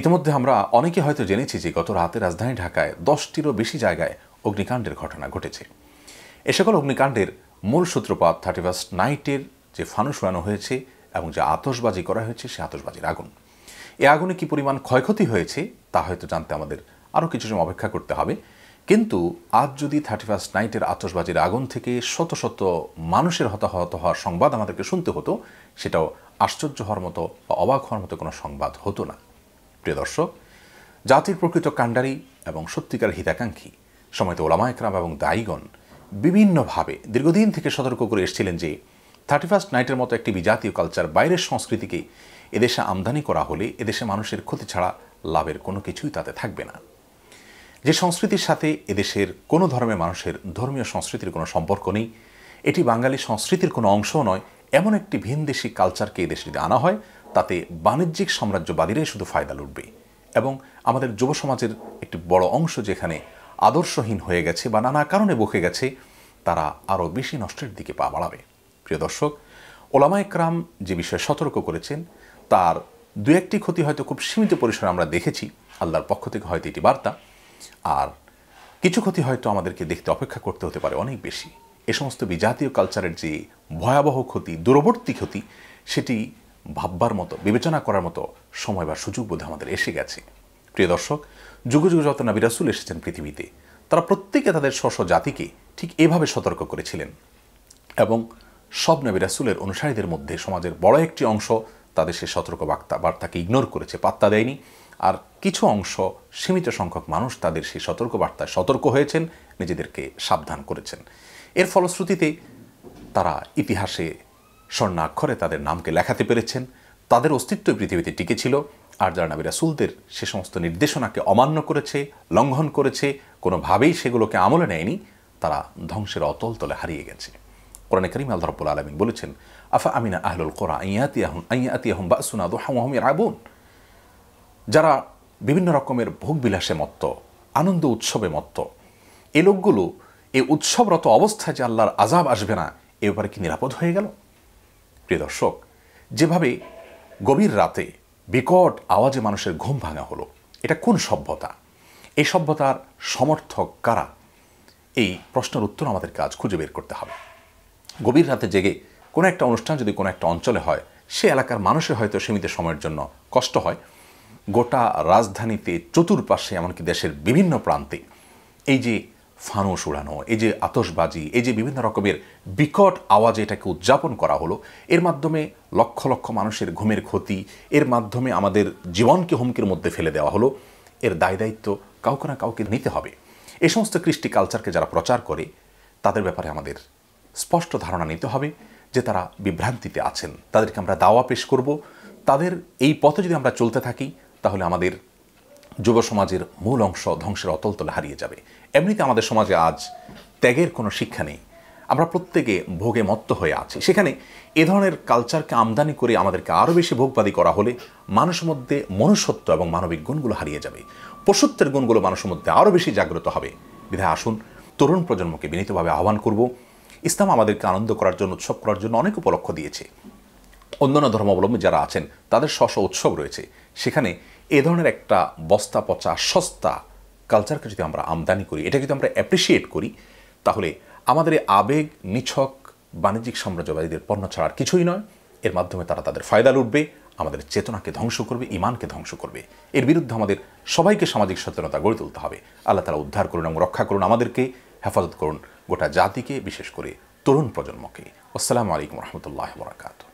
ইতিমধ্যে আমরা অনেকে হয়তো জেনেছি যে গত রাতে রাজধানী ঢাকায় দশটিরও বেশি জায়গায় অগ্নিকাণ্ডের ঘটনা ঘটেছে এ সকল অগ্নিকাণ্ডের মূল সূত্রপাত থার্টি ফার্স্ট নাইটের যে ফানুস উড়ানো হয়েছে এবং যে আতসবাজি করা হয়েছে সে আতসবাজির আগুন এ আগুনে কি পরিমাণ ক্ষয়ক্ষতি হয়েছে তা হয়তো জানতে আমাদের আরও কিছু সময় অপেক্ষা করতে হবে কিন্তু আজ যদি থার্টি ফার্স্ট নাইটের আতসবাজির আগুন থেকে শত শত মানুষের হতাহত হওয়ার সংবাদ আমাদেরকে শুনতে হতো সেটাও আশ্চর্য হওয়ার মতো বা অবাক হওয়ার মতো কোনো সংবাদ হতো না প্রিয় দর্শক জাতির প্রকৃত কাণ্ডারি এবং সত্যিকার হিতাকাঙ্ক্ষী সময়ত ওলামা একরাম এবং দায়ীগণ বিভিন্নভাবে দীর্ঘদিন থেকে সতর্ক করে এসেছিলেন যে থার্টি ফার্স্ট নাইটের মতো একটি বিজাতীয় কালচার বাইরের সংস্কৃতিকে এদেশে আমদানি করা হলে এদেশে মানুষের ক্ষতি ছাড়া লাভের কোনো কিছুই তাতে থাকবে না যে সংস্কৃতির সাথে এদেশের কোনো ধর্মের মানুষের ধর্মীয় সংস্কৃতির কোনো সম্পর্ক নেই এটি বাঙালি সংস্কৃতির কোনো অংশও নয় এমন একটি ভিনদেশি কালচারকে এদেশে যদি আনা হয় তাতে বাণিজ্যিক সাম্রাজ্যবাদীরাই শুধু ফায়দা লুটবে এবং আমাদের যুব সমাজের একটি বড় অংশ যেখানে আদর্শহীন হয়ে গেছে বা নানা কারণে বকে গেছে তারা আরও বেশি নষ্টের দিকে পা বাড়াবে প্রিয় দর্শক ওলামা একরাম যে বিষয়ে সতর্ক করেছেন তার দু একটি ক্ষতি হয়তো খুব সীমিত পরিসরে আমরা দেখেছি আল্লাহর পক্ষ থেকে হয়তো এটি বার্তা আর কিছু ক্ষতি হয়তো আমাদেরকে দেখতে অপেক্ষা করতে হতে পারে অনেক বেশি এ সমস্ত বিজাতীয় কালচারের যে ভয়াবহ ক্ষতি দূরবর্তী ক্ষতি সেটি ভাববার মতো বিবেচনা করার মতো সময় বা সুযোগ বোধ আমাদের এসে গেছে প্রিয় দর্শক যুগ যুগ যত নাবি এসেছেন পৃথিবীতে তারা প্রত্যেকে তাদের স্ব জাতিকে ঠিক এভাবে সতর্ক করেছিলেন এবং সব নবী রাসুলের অনুসারীদের মধ্যে সমাজের বড় একটি অংশ তাদের সে সতর্ক বার্তা বার্তাকে ইগনোর করেছে পাত্তা দেয়নি আর কিছু অংশ সীমিত সংখ্যক মানুষ তাদের সেই সতর্ক বার্তায় সতর্ক হয়েছেন নিজেদেরকে সাবধান করেছেন এর ফলশ্রুতিতে তারা ইতিহাসে স্বর্ণাক্ষরে তাদের নামকে লেখাতে পেরেছেন তাদের অস্তিত্ব পৃথিবীতে টিকে ছিল আর যারা নাবিরা সুলদের সে সমস্ত নির্দেশনাকে অমান্য করেছে লঙ্ঘন করেছে কোনোভাবেই সেগুলোকে আমলে নেয়নি তারা ধ্বংসের অতল তলে হারিয়ে গেছে কোরআনে করিম আল্লাহ আলমিন বলেছেন আফা আমিনা আহলুল কোরআ আইয়াতিয়াহম আহম বা সুনাদু হামহমের আবুন যারা বিভিন্ন রকমের ভোগবিলাসে মত্ত আনন্দ উৎসবে মত্ত এ লোকগুলো এ উৎসবরত অবস্থায় যে আল্লাহর আজাব আসবে না এ ব্যাপারে কি নিরাপদ হয়ে গেল প্রিয় দর্শক যেভাবে গভীর রাতে বিকট আওয়াজে মানুষের ঘুম ভাঙা হলো এটা কোন সভ্যতা এই সভ্যতার সমর্থক কারা এই প্রশ্নের উত্তর আমাদের কাজ খুঁজে বের করতে হবে গভীর রাতে জেগে কোনো একটা অনুষ্ঠান যদি কোনো একটা অঞ্চলে হয় সে এলাকার মানুষের হয়তো সীমিত সময়ের জন্য কষ্ট হয় গোটা রাজধানীতে চতুর্পাশে এমনকি দেশের বিভিন্ন প্রান্তে এই যে ফানুস উড়ানো এই যে আতসবাজি এই যে বিভিন্ন রকমের বিকট আওয়াজে এটাকে উদযাপন করা হলো এর মাধ্যমে লক্ষ লক্ষ মানুষের ঘুমের ক্ষতি এর মাধ্যমে আমাদের জীবনকে হুমকির মধ্যে ফেলে দেওয়া হলো এর দায় দায়িত্ব কাউকে না কাউকে নিতে হবে এ সমস্ত কৃষ্টি কালচারকে যারা প্রচার করে তাদের ব্যাপারে আমাদের স্পষ্ট ধারণা নিতে হবে যে তারা বিভ্রান্তিতে আছেন তাদেরকে আমরা দাওয়া পেশ করব তাদের এই পথে যদি আমরা চলতে থাকি তাহলে আমাদের যুব সমাজের মূল অংশ ধ্বংসের অতলতলে হারিয়ে যাবে এমনিতে আমাদের সমাজে আজ ত্যাগের কোনো শিক্ষা নেই আমরা প্রত্যেকে ভোগে মত্ত হয়ে আছি সেখানে এ ধরনের কালচারকে আমদানি করে আমাদেরকে আরও বেশি ভোগবাদী করা হলে মানুষের মধ্যে মনুষ্যত্ব এবং মানবিক গুণগুলো হারিয়ে যাবে পশুত্বের গুণগুলো মানুষের মধ্যে আরও বেশি জাগ্রত হবে বিধায় আসুন তরুণ প্রজন্মকে বিনীতভাবে আহ্বান করব ইসলাম আমাদেরকে আনন্দ করার জন্য উৎসব করার জন্য অনেক উপলক্ষ দিয়েছে অন্যান্য ধর্মাবলম্বী যারা আছেন তাদের স্ব উৎসব রয়েছে সেখানে এ ধরনের একটা বস্তা পচা সস্তা কালচারকে যদি আমরা আমদানি করি এটা যদি আমরা অ্যাপ্রিসিয়েট করি তাহলে আমাদের এই আবেগ নিছক বাণিজ্যিক সাম্রাজ্যবাদীদের পণ্য ছাড়ার কিছুই নয় এর মাধ্যমে তারা তাদের ফায়দা লুটবে আমাদের চেতনাকে ধ্বংস করবে ইমানকে ধ্বংস করবে এর বিরুদ্ধে আমাদের সবাইকে সামাজিক সচেতনতা গড়ে তুলতে হবে আল্লাহ তারা উদ্ধার করুন এবং রক্ষা করুন আমাদেরকে হেফাজত করুন গোটা জাতিকে বিশেষ করে তরুণ প্রজন্মকে আসসালামু আলাইকুম রহমতুল্লাহ বরাকাতু